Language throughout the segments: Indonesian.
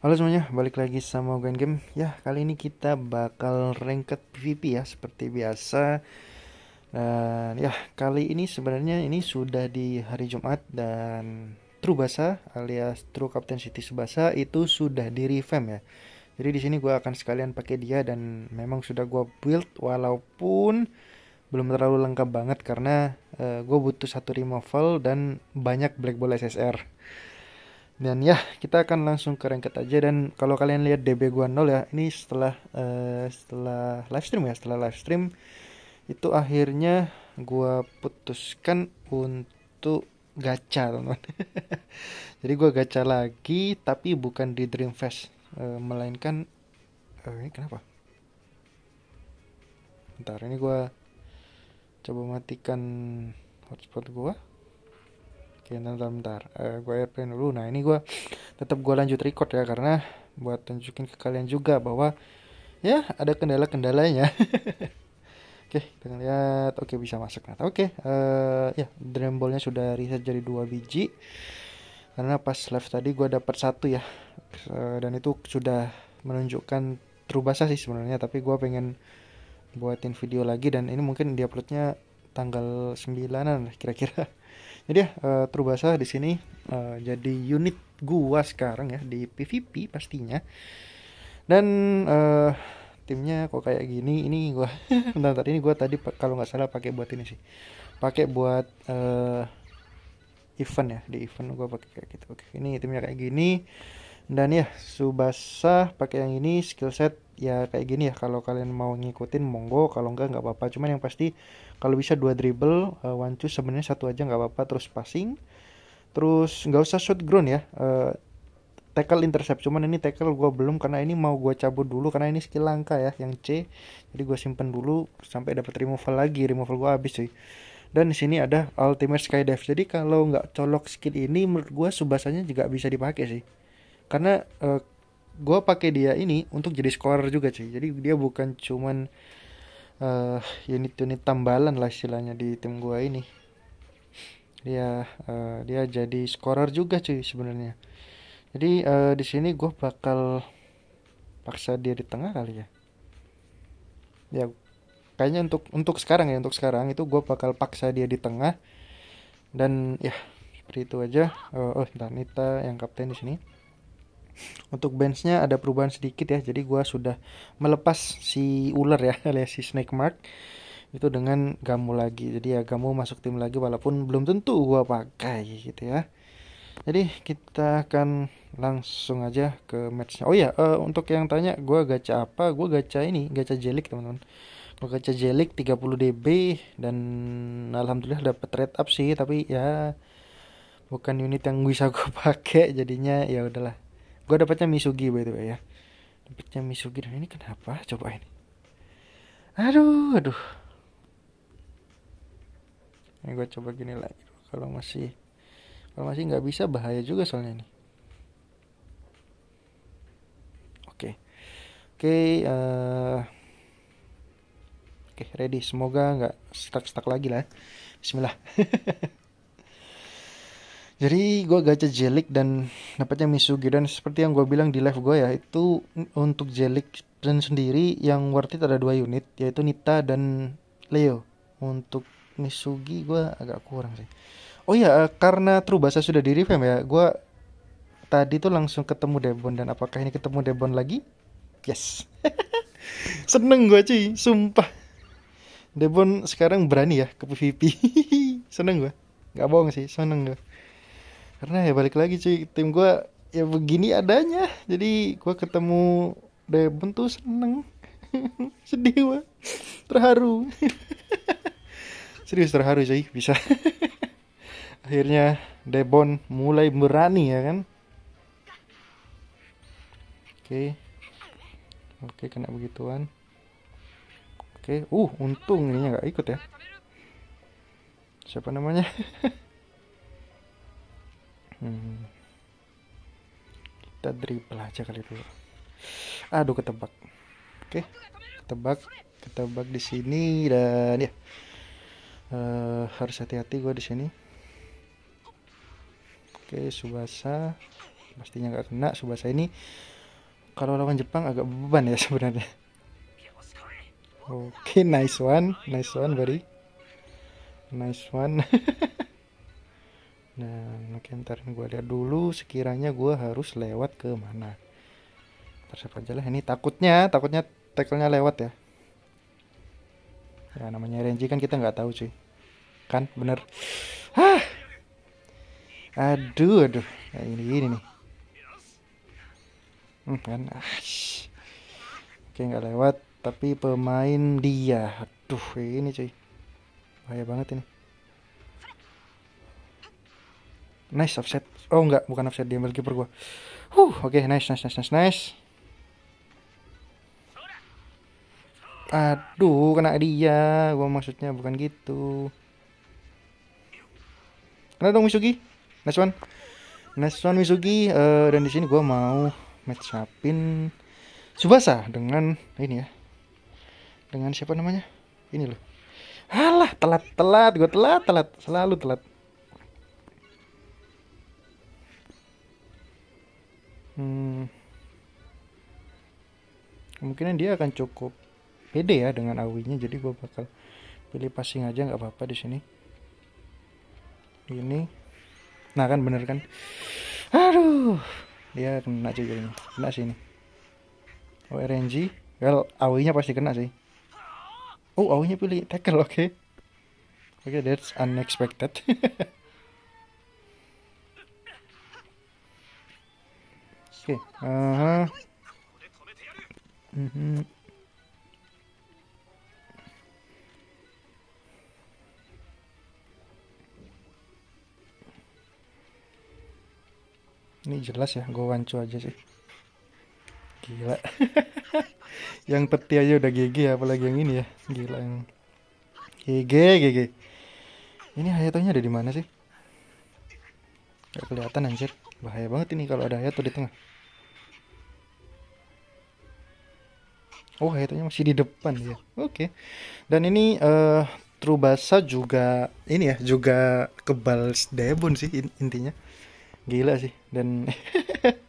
Halo semuanya, balik lagi sama Ogan Game Ya, kali ini kita bakal ranked PvP ya, seperti biasa Dan ya, kali ini sebenarnya ini sudah di hari Jumat Dan True Basa alias True Captain City Subasa itu sudah di revamp ya Jadi di sini gue akan sekalian pakai dia dan memang sudah gue build Walaupun belum terlalu lengkap banget karena uh, eh, gue butuh satu removal dan banyak black ball SSR dan ya kita akan langsung ke ranked aja dan kalau kalian lihat DB gua nol ya ini setelah uh, setelah live stream ya setelah live stream itu akhirnya gua putuskan untuk gacha teman jadi gua gacha lagi tapi bukan di Dreamfest uh, melainkan uh, ini kenapa ntar ini gua coba matikan hotspot gua ya bentar bentar uh, gue airplane dulu nah ini gue tetap gue lanjut record ya karena buat tunjukin ke kalian juga bahwa ya ada kendala-kendalanya oke okay, kita lihat oke okay, bisa masuk nah oke okay, uh, eh, ya drembolnya sudah riset jadi dua biji karena pas live tadi gue dapat satu ya uh, dan itu sudah menunjukkan terubah sih sebenarnya tapi gue pengen buatin video lagi dan ini mungkin diuploadnya tanggal 9-an kira-kira jadi ya uh, eh, Trubasa di sini uh, jadi unit gua sekarang ya di PVP pastinya dan uh, timnya kok kayak gini ini gua bentar, bentar ini gua tadi kalau nggak salah pakai buat ini sih pakai buat uh, event ya di event gua pakai kayak gitu oke ini timnya kayak gini dan ya Subasa pakai yang ini skill set ya kayak gini ya kalau kalian mau ngikutin monggo kalau enggak nggak apa-apa cuman yang pasti kalau bisa dua dribble uh, one two sebenarnya satu aja nggak apa-apa terus passing terus nggak usah shoot ground ya uh, tackle intercept cuman ini tackle gue belum karena ini mau gue cabut dulu karena ini skill langka ya yang C jadi gue simpen dulu sampai dapat removal lagi removal gue habis sih dan di sini ada ultimate skydive jadi kalau nggak colok skill ini menurut gue subasanya juga bisa dipakai sih karena uh, gue pakai dia ini untuk jadi scorer juga cuy jadi dia bukan cuman uh, unit-unit tambalan lah istilahnya di tim gue ini dia uh, dia jadi scorer juga cuy sebenarnya jadi uh, di sini gue bakal paksa dia di tengah kali ya ya kayaknya untuk untuk sekarang ya untuk sekarang itu gue bakal paksa dia di tengah dan ya seperti itu aja oh, oh Danita yang kapten di sini untuk benchnya ada perubahan sedikit ya. Jadi gue sudah melepas si ular ya alias si snake mark itu dengan Gamu lagi. Jadi ya Gamu masuk tim lagi walaupun belum tentu gua pakai gitu ya. Jadi kita akan langsung aja ke matchnya. Oh ya, uh, untuk yang tanya gua gacha apa? Gua gacha ini, gacha Jelik, teman-teman. Gua gacha Jelik 30 DB dan alhamdulillah dapat red up sih, tapi ya bukan unit yang bisa gua pakai jadinya ya udahlah gue dapetnya Misugi by the way ya dapetnya Misugi dan ini kenapa coba ini aduh aduh ini gue coba gini lagi kalau masih kalau masih nggak bisa bahaya juga soalnya ini. oke okay. oke okay, uh... Eh, oke okay, ready semoga nggak stuck stuck lagi lah Bismillah Jadi gue gacha Jelik dan dapatnya Misugi dan seperti yang gue bilang di live gue ya itu untuk Jelik dan sendiri yang worth it ada dua unit yaitu Nita dan Leo. Untuk Misugi gue agak kurang sih. Oh iya eh, karena Trubasa sudah di revamp ya gue tadi tuh langsung ketemu Debon dan apakah ini ketemu Debon lagi? Yes. Seneng gue cuy, sumpah. Debon sekarang berani ya ke PvP. seneng gue. Gak bohong sih, seneng gue karena ya balik lagi cuy tim gue ya begini adanya jadi gue ketemu Debon tuh seneng sedih gue terharu serius terharu cuy bisa akhirnya Debon mulai berani ya kan oke oke kena begituan oke uh untung ini nggak ikut ya siapa namanya Hmm. Kita dribble aja kali dulu. Aduh ketebak. Oke, okay. ketebak, ketebak di sini dan ya uh, harus hati-hati gue di sini. Oke, okay, Subasa pastinya nggak kena Subasa ini. Kalau lawan Jepang agak beban ya sebenarnya. Oke, okay, nice one, nice one, buddy. Nice one. Nah, oke ntar gue lihat dulu sekiranya gue harus lewat ke mana. Terserah aja lah ini takutnya, takutnya tackle-nya lewat ya. Ya namanya RNG kan kita nggak tahu sih. Kan bener. Hah. Aduh, aduh. Nah, ini ini nih. Hmm, kan. Ah, oke nggak lewat, tapi pemain dia. Aduh, ini cuy. Bahaya banget ini. nice offset oh enggak bukan offset dia ambil kiper gua huh oke okay, nice nice nice nice nice aduh kena dia gua maksudnya bukan gitu kena dong Misugi nice one nice one Misugi uh, eh, dan di sini gua mau match upin Subasa dengan ini ya dengan siapa namanya ini loh Alah, telat, telat, gua telat, telat, selalu telat. hmm, kemungkinan dia akan cukup pede ya dengan awinya jadi gue bakal pilih passing aja nggak apa-apa di sini ini nah kan bener kan aduh dia kena juga ini kena sih ini oh RNG well awinya pasti kena sih oh awinya pilih tackle oke okay. oke okay, that's unexpected Okay. Uh -huh. Mm -hmm. Ini jelas ya, gue wancu aja sih. Gila. yang peti aja udah GG ya, apalagi yang ini ya. Gila yang GG GG. Ini Hayatonya ada di mana sih? Gak kelihatan anjir bahaya banget ini kalau ada Hayato di tengah oh Hayatonya masih di depan ya oke okay. dan ini uh, eh, Trubasa juga ini ya juga kebal debon sih intinya gila sih dan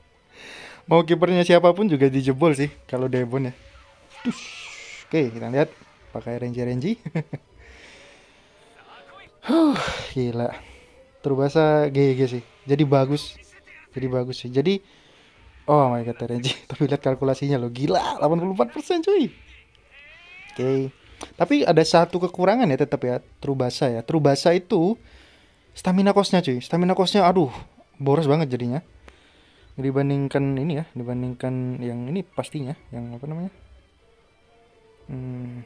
mau kipernya siapapun juga dijebol sih kalau debon ya oke okay, kita lihat pakai Ranger Renji huh, gila Trubasa GG sih jadi bagus jadi bagus sih jadi oh my god RNG tapi lihat kalkulasinya lo gila 84% cuy oke okay. tapi ada satu kekurangan ya tetap ya Trubasa ya Trubasa itu stamina costnya cuy stamina costnya aduh boros banget jadinya dibandingkan ini ya dibandingkan yang ini pastinya yang apa namanya hmm.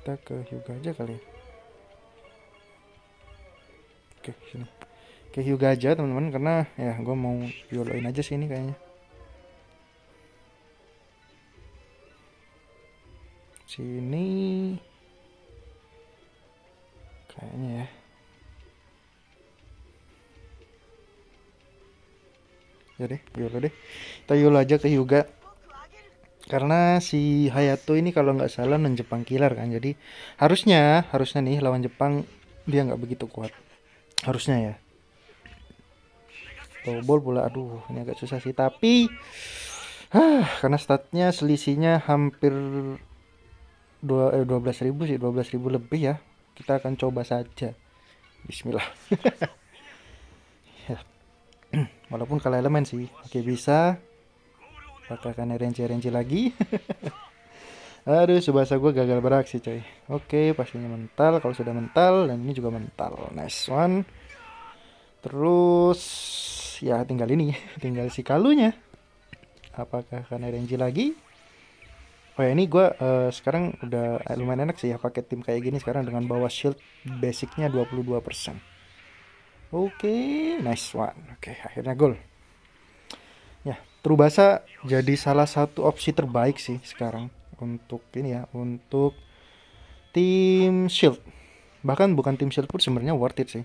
kita ke Hyuga aja kali ya oke sini kayak hiu gajah teman-teman karena ya gue mau yoloin aja sih ini kayaknya sini kayaknya ya ya deh yolo deh kita yolo aja ke Hyuga karena si Hayato ini kalau nggak salah non Jepang killer kan jadi harusnya harusnya nih lawan Jepang dia nggak begitu kuat harusnya ya tobol bola aduh ini agak susah sih tapi ah, karena statnya selisihnya hampir eh, 12 ribu sih 12 ribu lebih ya kita akan coba saja Bismillah ya. walaupun kalah elemen sih oke bisa pakai akan RNG-RNG lagi Aduh, subasa gue gagal beraksi coy. Oke, pastinya mental. Kalau sudah mental, dan ini juga mental. Nice one. Terus ya tinggal ini, tinggal si kalunya. Apakah akan RNG lagi? Oh ya ini gue uh, sekarang udah lumayan enak sih ya pakai tim kayak gini sekarang dengan bawa shield basicnya 22%. Oke, okay, nice one. Oke, okay, akhirnya gol. Ya, Trubasa jadi salah satu opsi terbaik sih sekarang untuk ini ya, untuk tim shield. Bahkan bukan tim shield pun sebenarnya worth it sih.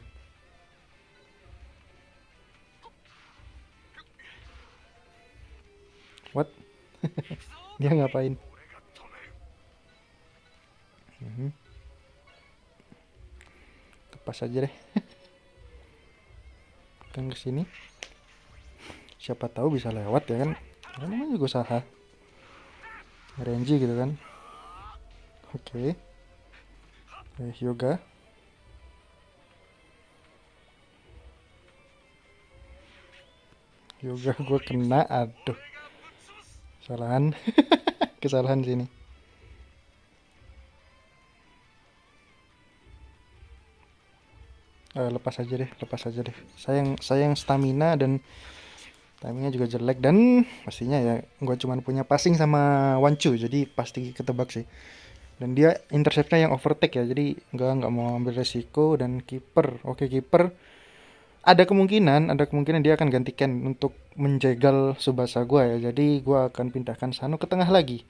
What? Dia ngapain? Hmm. Kepas aja deh. kan ke sini. Siapa tahu bisa lewat ya kan? Karena ya, namanya juga usaha. RNG gitu kan. Oke. Okay. Eh, yoga. Yoga gue kena, aduh kesalahan kesalahan sini uh, lepas aja deh lepas aja deh sayang sayang stamina dan timingnya juga jelek dan pastinya ya gue cuman punya passing sama wancu jadi pasti ketebak sih dan dia interceptnya yang overtake ya jadi gue nggak mau ambil resiko dan kiper oke okay, kiper ada kemungkinan ada kemungkinan dia akan gantikan untuk menjegal Subasa gue ya jadi gue akan pindahkan Sano ke tengah lagi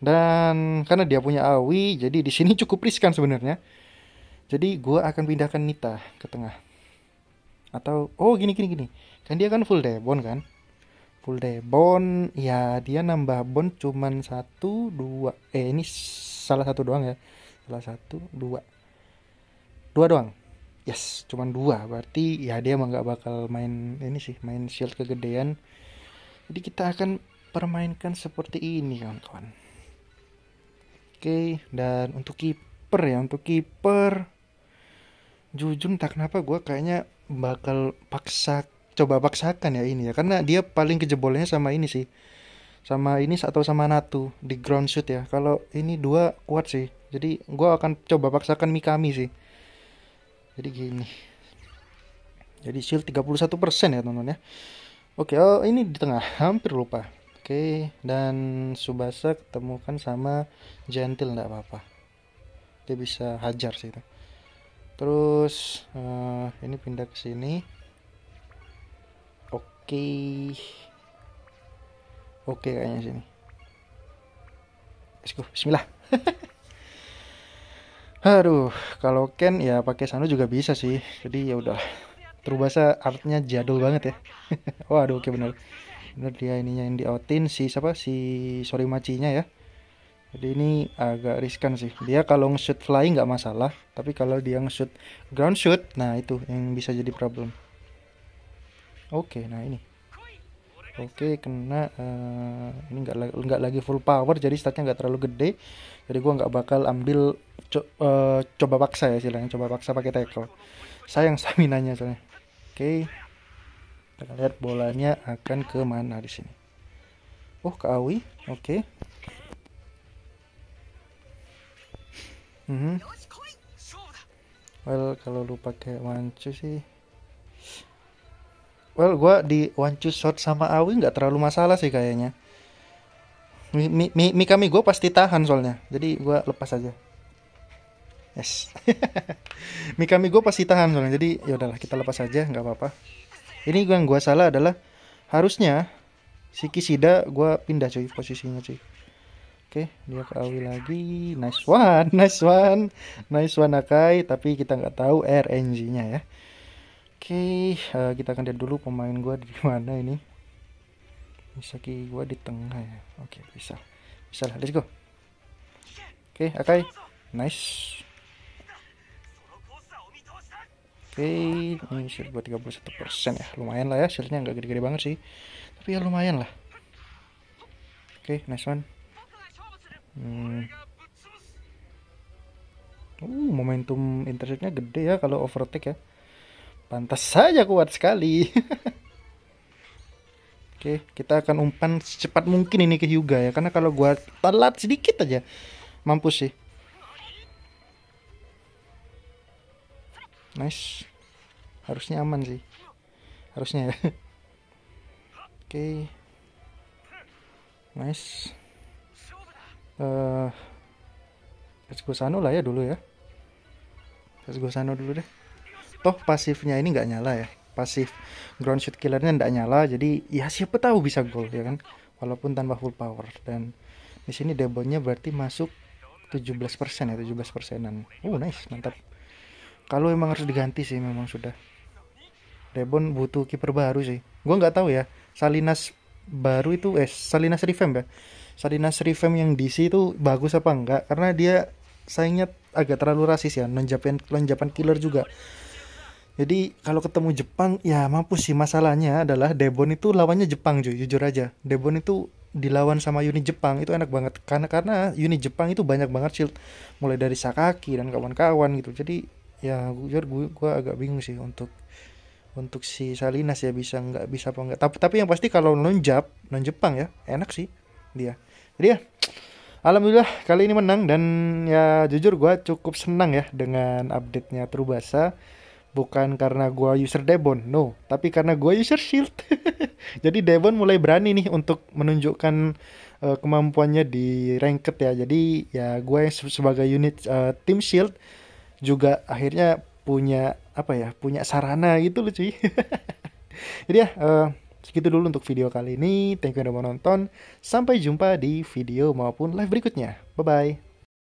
dan karena dia punya Awi jadi di sini cukup riskan sebenarnya jadi gue akan pindahkan Nita ke tengah atau oh gini gini gini kan dia kan full bon kan full bon. ya dia nambah bon cuman satu dua eh ini salah satu doang ya salah satu dua dua doang yes cuman dua berarti ya dia emang nggak bakal main ini sih main shield kegedean jadi kita akan permainkan seperti ini kawan-kawan oke dan untuk kiper ya untuk kiper jujur tak kenapa gue kayaknya bakal paksa coba paksakan ya ini ya karena dia paling kejebolnya sama ini sih sama ini atau sama Natu di ground shoot ya kalau ini dua kuat sih jadi gue akan coba paksakan Mikami sih jadi gini jadi shield 31% persen ya teman-teman ya oke oh ini di tengah hampir lupa oke dan Subasa ketemukan sama gentle nggak apa-apa dia bisa hajar sih itu terus uh, ini pindah ke sini oke oke kayaknya sini let's bismillah Aduh, kalau Ken ya pakai Sano juga bisa sih. Jadi ya udah. Terubasa artnya jadul banget ya. Waduh, oh, oke okay, bener. Bener dia ininya yang diautin si siapa si sorry macinya ya. Jadi ini agak riskan sih. Dia kalau nge-shoot flying nggak masalah, tapi kalau dia nge-shoot ground shoot, nah itu yang bisa jadi problem. Oke, okay, nah ini. Oke, okay, kena uh, ini nggak nggak lagi full power, jadi statnya nggak terlalu gede. Jadi gua nggak bakal ambil co uh, coba paksa ya silangnya, coba paksa pakai tackle sayang saminanya soalnya oke okay. kita lihat bolanya akan ke mana di sini oh ke Awi oke okay. mm -hmm. well kalau lu pakai wancu sih well gue di one wancu shot sama Awi nggak terlalu masalah sih kayaknya Mi, mi, mi, mi kami gue pasti tahan soalnya jadi gue lepas aja Yes. Mikami gue pasti tahan soalnya. Jadi ya udahlah kita lepas aja, nggak apa-apa. Ini yang gue salah adalah harusnya si Kishida gue pindah cuy posisinya cuy. Oke, okay, dia ke Awi lagi. Nice one, nice one, nice one Akai. Tapi kita nggak tahu RNG-nya ya. Oke, okay, uh, eh, kita akan lihat dulu pemain gue di mana ini. Misaki gue di tengah ya. Oke, okay, bisa, bisa lah. Let's go. Oke, okay, Akai, nice okay. ini sih buat 31% ya lumayan lah ya hasilnya nggak gede-gede banget sih tapi ya lumayan lah oke okay, nice one hmm. uh, momentum interceptnya gede ya kalau overtake ya pantas saja kuat sekali Oke, okay, kita akan umpan secepat mungkin ini ke Hyuga ya, karena kalau gua telat sedikit aja, mampus sih. nice harusnya aman sih harusnya ya oke okay. nice eh uh, Sano lah ya dulu ya Let's Sano dulu deh toh pasifnya ini nggak nyala ya pasif ground shoot killernya nggak nyala jadi ya siapa tahu bisa gol ya kan walaupun tanpa full power dan di sini debonnya berarti masuk 17% ya 17 persenan oh nice mantap kalau emang harus diganti sih memang sudah Debon butuh kiper baru sih gue nggak tahu ya Salinas baru itu eh Salinas revamp ya Salinas revamp yang DC itu bagus apa enggak karena dia sayangnya agak terlalu rasis ya lonjapan lonjapan killer juga jadi kalau ketemu Jepang ya mampus sih masalahnya adalah Debon itu lawannya Jepang cuy jujur aja Debon itu dilawan sama unit Jepang itu enak banget karena karena unit Jepang itu banyak banget shield mulai dari Sakaki dan kawan-kawan gitu jadi ya jujur gue gue agak bingung sih untuk untuk si Salinas ya bisa nggak bisa apa nggak tapi tapi yang pasti kalau non Jap non Jepang ya enak sih dia jadi ya alhamdulillah kali ini menang dan ya jujur gue cukup senang ya dengan update nya Trubasa bukan karena gue user Devon no tapi karena gue user Shield jadi Devon mulai berani nih untuk menunjukkan uh, kemampuannya di ranked ya jadi ya gue sebagai unit uh, tim Shield juga akhirnya punya apa ya punya sarana gitu loh cuy jadi ya uh, segitu dulu untuk video kali ini thank you udah mau nonton sampai jumpa di video maupun live berikutnya bye bye